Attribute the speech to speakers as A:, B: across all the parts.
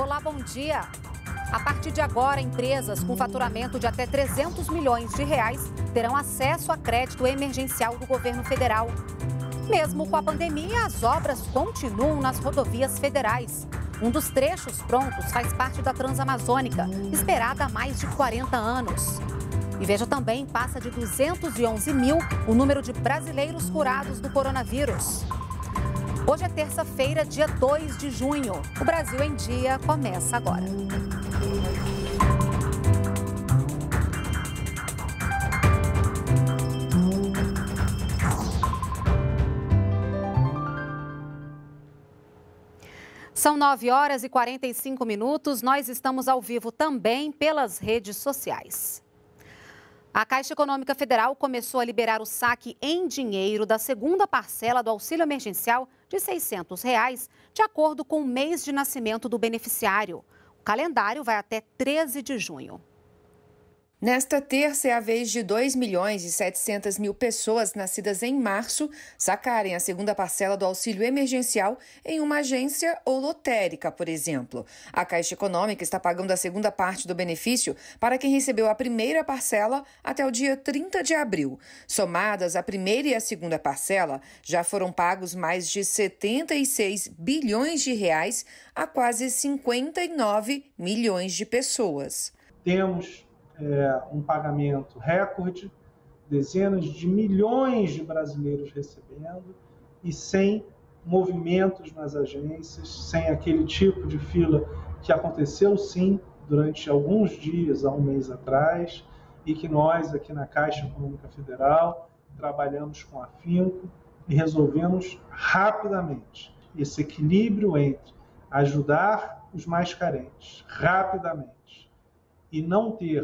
A: Olá, bom dia. A partir de agora, empresas com faturamento de até 300 milhões de reais terão acesso a crédito emergencial do governo federal. Mesmo com a pandemia, as obras continuam nas rodovias federais. Um dos trechos prontos faz parte da Transamazônica, esperada há mais de 40 anos. E veja também, passa de 211 mil o número de brasileiros curados do coronavírus. Hoje é terça-feira, dia 2 de junho. O Brasil em Dia começa agora. São 9 horas e 45 minutos. Nós estamos ao vivo também pelas redes sociais. A Caixa Econômica Federal começou a liberar o saque em dinheiro da segunda parcela do auxílio emergencial de R$ 600, reais, de acordo com o mês de nascimento do beneficiário. O calendário vai até 13 de junho. Nesta terça é a vez de 2 milhões e 700 mil pessoas nascidas em março sacarem a segunda parcela do auxílio emergencial em uma agência ou lotérica, por exemplo. A Caixa Econômica está pagando a segunda parte do benefício para quem recebeu a primeira parcela até o dia 30 de abril. Somadas a primeira e a segunda parcela, já foram pagos mais de 76 bilhões de reais a quase 59 milhões de pessoas.
B: Temos é, um pagamento recorde, dezenas de milhões de brasileiros recebendo e sem movimentos nas agências, sem aquele tipo de fila que aconteceu sim durante alguns dias, há um mês atrás, e que nós aqui na Caixa Econômica Federal trabalhamos com afinco e resolvemos rapidamente esse equilíbrio entre ajudar os mais carentes rapidamente e não ter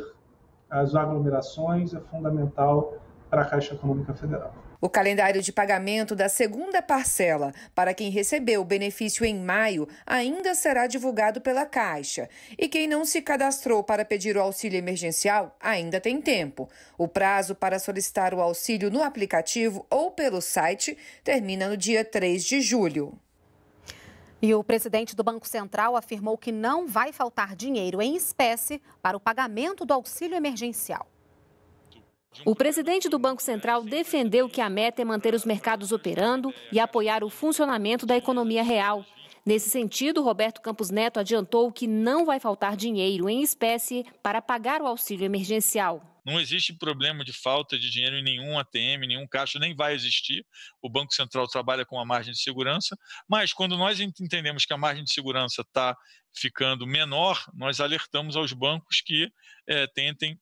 B: as aglomerações é fundamental para a Caixa Econômica Federal.
A: O calendário de pagamento da segunda parcela para quem recebeu o benefício em maio ainda será divulgado pela Caixa. E quem não se cadastrou para pedir o auxílio emergencial ainda tem tempo. O prazo para solicitar o auxílio no aplicativo ou pelo site termina no dia 3 de julho. E o presidente do Banco Central afirmou que não vai faltar dinheiro em espécie para o pagamento do auxílio emergencial.
C: O presidente do Banco Central defendeu que a meta é manter os mercados operando e apoiar o funcionamento da economia real. Nesse sentido, Roberto Campos Neto adiantou que não vai faltar dinheiro em espécie para pagar o auxílio emergencial.
B: Não existe problema de falta de dinheiro em nenhum ATM, nenhum caixa, nem vai existir. O Banco Central trabalha com a margem de segurança, mas quando nós entendemos que a margem de segurança está ficando menor, nós alertamos aos bancos que é, tentem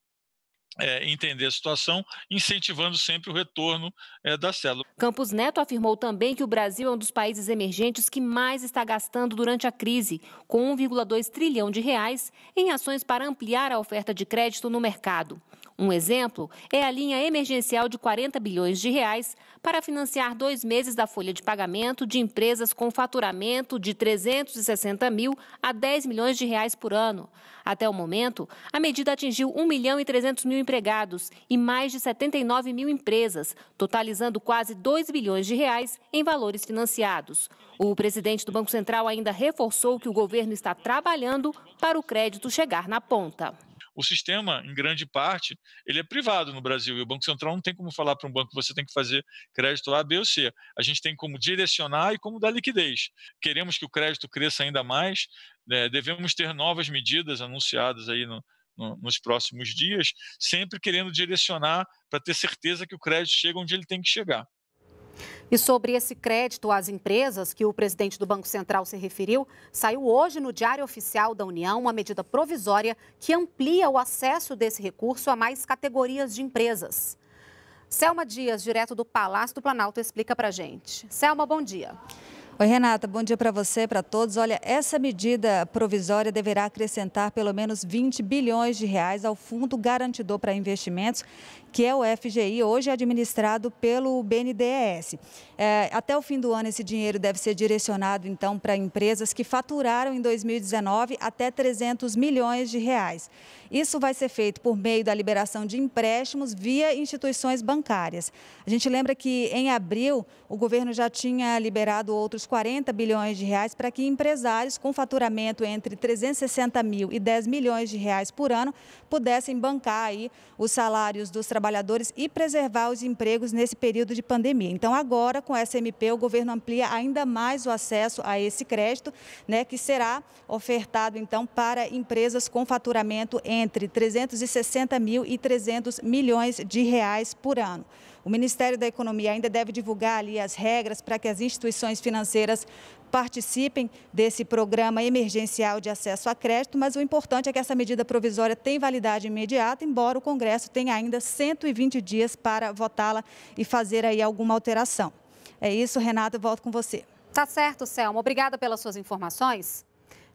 B: é, entender a situação, incentivando sempre o retorno é, da célula.
C: Campos Neto afirmou também que o Brasil é um dos países emergentes que mais está gastando durante a crise, com 1,2 trilhão de reais em ações para ampliar a oferta de crédito no mercado. Um exemplo é a linha emergencial de 40 bilhões de reais para financiar dois meses da folha de pagamento de empresas com faturamento de 360 mil a 10 milhões de reais por ano. Até o momento, a medida atingiu 1 milhão e 300 mil empregados e mais de 79 mil empresas, totalizando quase 2 bilhões de reais em valores financiados. O presidente do Banco Central ainda reforçou que o governo está trabalhando para o crédito chegar na ponta
B: o sistema, em grande parte, ele é privado no Brasil e o Banco Central não tem como falar para um banco você tem que fazer crédito A, B ou C. A gente tem como direcionar e como dar liquidez. Queremos que o crédito cresça ainda mais, né? devemos ter novas medidas anunciadas aí no, no, nos próximos dias, sempre querendo direcionar para ter certeza que o crédito chega onde ele tem que chegar.
A: E sobre esse crédito às empresas que o presidente do Banco Central se referiu, saiu hoje no Diário Oficial da União uma medida provisória que amplia o acesso desse recurso a mais categorias de empresas. Selma Dias, direto do Palácio do Planalto, explica para gente. Selma, bom dia.
D: Oi, Renata, bom dia para você, para todos. Olha, essa medida provisória deverá acrescentar pelo menos 20 bilhões de reais ao Fundo Garantidor para Investimentos que é o FGI, hoje é administrado pelo BNDES. É, até o fim do ano, esse dinheiro deve ser direcionado, então, para empresas que faturaram em 2019 até 300 milhões de reais. Isso vai ser feito por meio da liberação de empréstimos via instituições bancárias. A gente lembra que, em abril, o governo já tinha liberado outros 40 bilhões de reais para que empresários com faturamento entre 360 mil e 10 milhões de reais por ano pudessem bancar aí os salários dos trabalhadores trabalhadores e preservar os empregos nesse período de pandemia. Então, agora, com essa MP, o governo amplia ainda mais o acesso a esse crédito, né, que será ofertado, então, para empresas com faturamento entre 360 mil e 300 milhões de reais por ano. O Ministério da Economia ainda deve divulgar ali as regras para que as instituições financeiras participem desse programa emergencial de acesso a crédito, mas o importante é que essa medida provisória tem validade imediata, embora o Congresso tenha ainda 120 dias para votá-la e fazer aí alguma alteração. É isso, Renata, volto com você.
A: Tá certo, Selma. Obrigada pelas suas informações.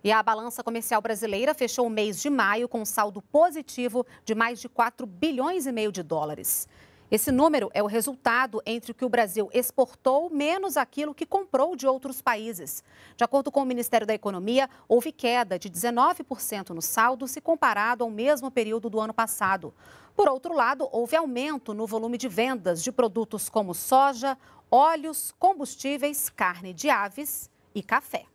A: E a balança comercial brasileira fechou o mês de maio com um saldo positivo de mais de 4 bilhões e meio de dólares. Esse número é o resultado entre o que o Brasil exportou menos aquilo que comprou de outros países. De acordo com o Ministério da Economia, houve queda de 19% no saldo se comparado ao mesmo período do ano passado. Por outro lado, houve aumento no volume de vendas de produtos como soja, óleos, combustíveis, carne de aves e café.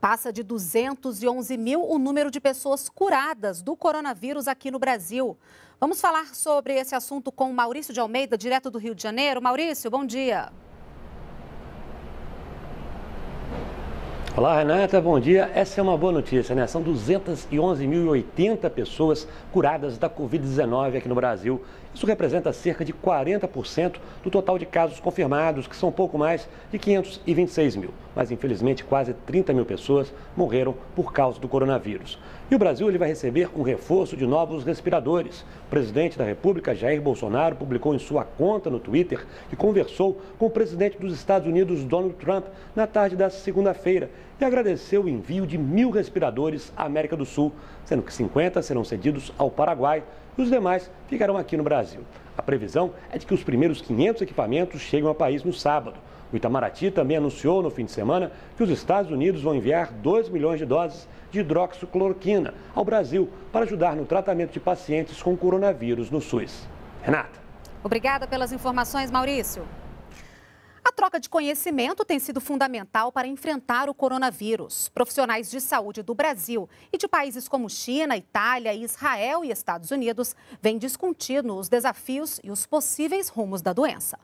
A: Passa de 211 mil o número de pessoas curadas do coronavírus aqui no Brasil. Vamos falar sobre esse assunto com Maurício de Almeida, direto do Rio de Janeiro. Maurício, bom dia.
B: Olá, Renata, bom dia. Essa é uma boa notícia, né? São 211.080 pessoas curadas da Covid-19 aqui no Brasil isso representa cerca de 40% do total de casos confirmados, que são pouco mais de 526 mil. Mas, infelizmente, quase 30 mil pessoas morreram por causa do coronavírus. E o Brasil ele vai receber um reforço de novos respiradores. O presidente da República, Jair Bolsonaro, publicou em sua conta no Twitter que conversou com o presidente dos Estados Unidos, Donald Trump, na tarde desta segunda-feira e agradeceu o envio de mil respiradores à América do Sul, sendo que 50 serão cedidos ao Paraguai e os demais ficarão aqui no Brasil. A previsão é de que os primeiros 500 equipamentos cheguem ao país no sábado. O Itamaraty também anunciou no fim de semana que os Estados Unidos vão enviar 2 milhões de doses de hidroxicloroquina ao Brasil para ajudar no tratamento de pacientes com coronavírus no SUS. Renata.
A: Obrigada pelas informações, Maurício. A troca de conhecimento tem sido fundamental para enfrentar o coronavírus. Profissionais de saúde do Brasil e de países como China, Itália, Israel e Estados Unidos vêm discutindo os desafios e os possíveis rumos da doença.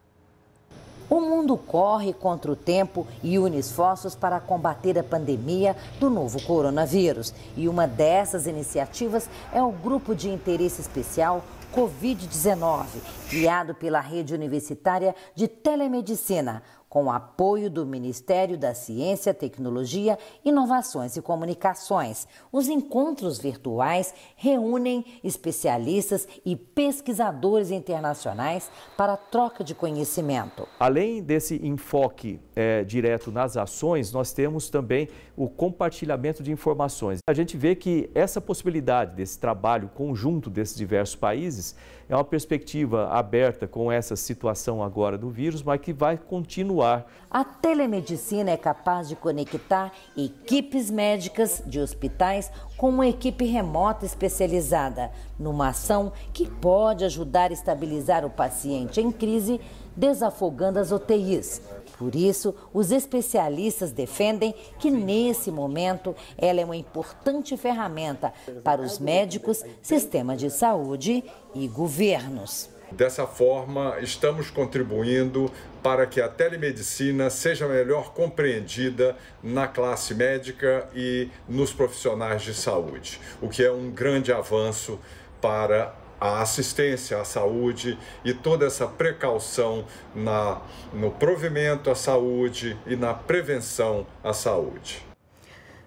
E: O mundo corre contra o tempo e une esforços para combater a pandemia do novo coronavírus. E uma dessas iniciativas é o Grupo de Interesse Especial Covid-19, criado pela rede universitária de telemedicina com o apoio do Ministério da Ciência, Tecnologia, Inovações e Comunicações. Os encontros virtuais reúnem especialistas e pesquisadores internacionais para troca de conhecimento.
B: Além desse enfoque é, direto nas ações, nós temos também o compartilhamento de informações. A gente vê que essa possibilidade desse trabalho conjunto desses diversos países é uma perspectiva aberta com essa situação agora do vírus, mas que vai continuar.
E: A telemedicina é capaz de conectar equipes médicas de hospitais com uma equipe remota especializada numa ação que pode ajudar a estabilizar o paciente em crise, desafogando as UTIs. Por isso, os especialistas defendem que nesse momento ela é uma importante ferramenta para os médicos, sistema de saúde e governos.
B: Dessa forma, estamos contribuindo
E: para que a telemedicina seja melhor compreendida na classe médica e nos profissionais de saúde, o que é um grande avanço para a assistência à saúde e toda essa precaução na, no provimento à saúde e na prevenção à saúde.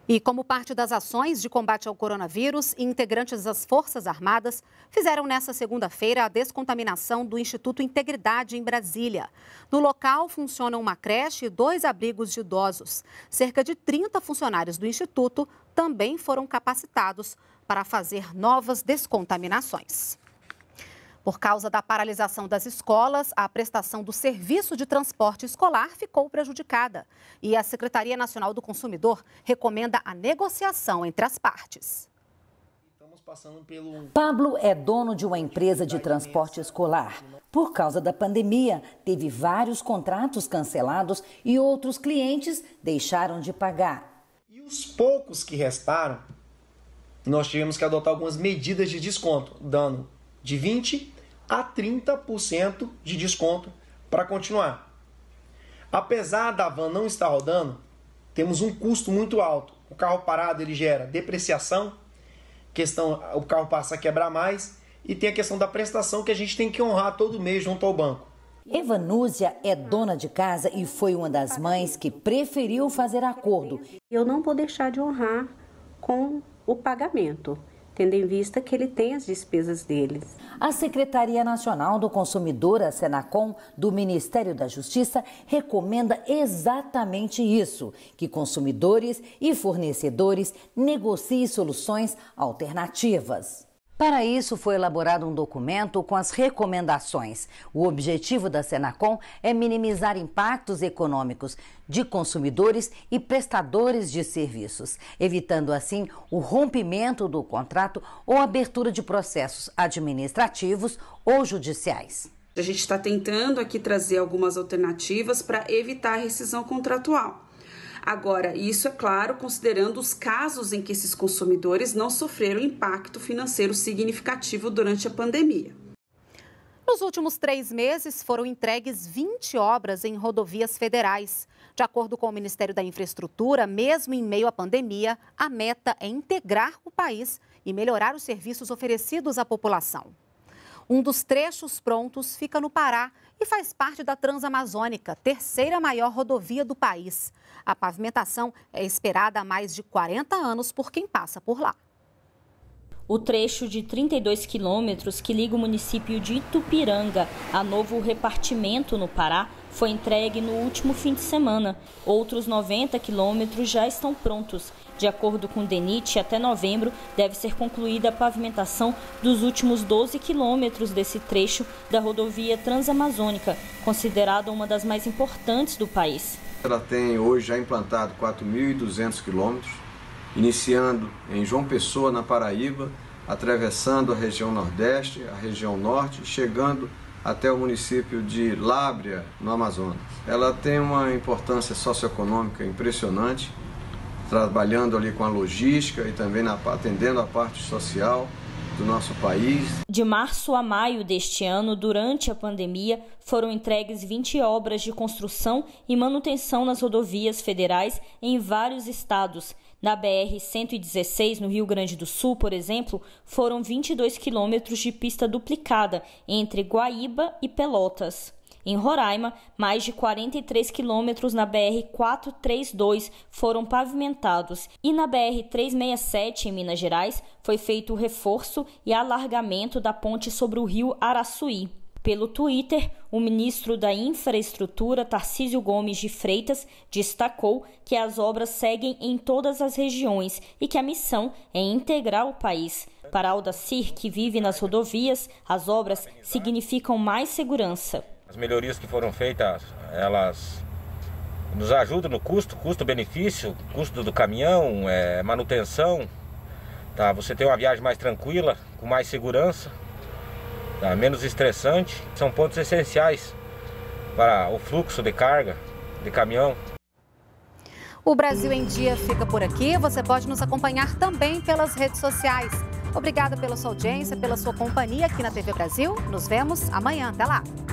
A: E como parte das ações de combate ao coronavírus, integrantes das Forças Armadas fizeram nesta segunda-feira a descontaminação do Instituto Integridade em Brasília. No local funcionam uma creche e dois abrigos de idosos. Cerca de 30 funcionários do instituto também foram capacitados para fazer novas descontaminações. Por causa da paralisação das escolas, a prestação do serviço de transporte escolar ficou prejudicada. E a Secretaria Nacional do Consumidor
E: recomenda a negociação entre as partes. Pablo é dono de uma empresa de transporte escolar. Por causa da pandemia, teve vários contratos cancelados e outros clientes deixaram de pagar.
B: E os poucos que restaram, nós tivemos que adotar algumas medidas de desconto, dando de 20 a 30% de desconto para continuar. Apesar da van não estar rodando, temos um custo muito alto. O carro parado ele gera depreciação, questão o carro passa a quebrar mais e tem a questão da prestação que a gente tem que honrar todo mês junto ao banco. Evanúzia
E: é dona de casa e foi uma das mães que preferiu fazer acordo. Eu não vou deixar de honrar com o pagamento tendo em vista que ele tem as despesas deles. A Secretaria Nacional do Consumidor, a Senacom, do Ministério da Justiça, recomenda exatamente isso: que consumidores e fornecedores negociem soluções alternativas. Para isso, foi elaborado um documento com as recomendações. O objetivo da Senacom é minimizar impactos econômicos de consumidores e prestadores de serviços, evitando assim o rompimento do contrato ou abertura de processos administrativos ou judiciais. A
A: gente está tentando aqui trazer algumas alternativas para evitar a rescisão contratual. Agora, isso é claro considerando os casos em que esses consumidores não sofreram impacto financeiro significativo durante a pandemia. Nos últimos três meses, foram entregues 20 obras em rodovias federais. De acordo com o Ministério da Infraestrutura, mesmo em meio à pandemia, a meta é integrar o país e melhorar os serviços oferecidos à população. Um dos trechos prontos fica no Pará e faz parte da Transamazônica, terceira maior rodovia do país. A pavimentação é esperada há mais de 40 anos por quem passa por lá.
F: O trecho de 32 quilômetros que liga o município de Itupiranga a novo repartimento no Pará foi entregue no último fim de semana. Outros 90 quilômetros já estão prontos de acordo com o DENIT, até novembro deve ser concluída a pavimentação dos últimos 12 quilômetros desse trecho da rodovia transamazônica, considerada uma das mais importantes do país.
C: Ela tem hoje já implantado 4.200 quilômetros, iniciando em João Pessoa, na Paraíba, atravessando a região Nordeste, a região Norte, chegando até o município de Lábrea, no Amazonas. Ela tem uma importância socioeconômica impressionante trabalhando ali com a logística e também na, atendendo a parte social do nosso
F: país. De março a maio deste ano, durante a pandemia, foram entregues 20 obras de construção e manutenção nas rodovias federais em vários estados. Na BR-116, no Rio Grande do Sul, por exemplo, foram 22 quilômetros de pista duplicada entre Guaíba e Pelotas. Em Roraima, mais de 43 quilômetros na BR-432 foram pavimentados e na BR-367, em Minas Gerais, foi feito o reforço e alargamento da ponte sobre o rio Araçuí. Pelo Twitter, o ministro da Infraestrutura, Tarcísio Gomes de Freitas, destacou que as obras seguem em todas as regiões e que a missão é integrar o país. Para Aldacir, que vive nas rodovias, as obras significam mais segurança.
B: As melhorias que foram feitas, elas nos ajudam no custo, custo-benefício, custo do caminhão, é, manutenção. Tá? Você tem uma viagem mais tranquila, com mais segurança, tá? menos estressante. São pontos essenciais para o fluxo de carga de caminhão.
A: O Brasil em Dia fica por aqui. Você pode nos acompanhar também pelas redes sociais. Obrigada pela sua audiência, pela sua companhia aqui na TV Brasil. Nos vemos amanhã. Até lá!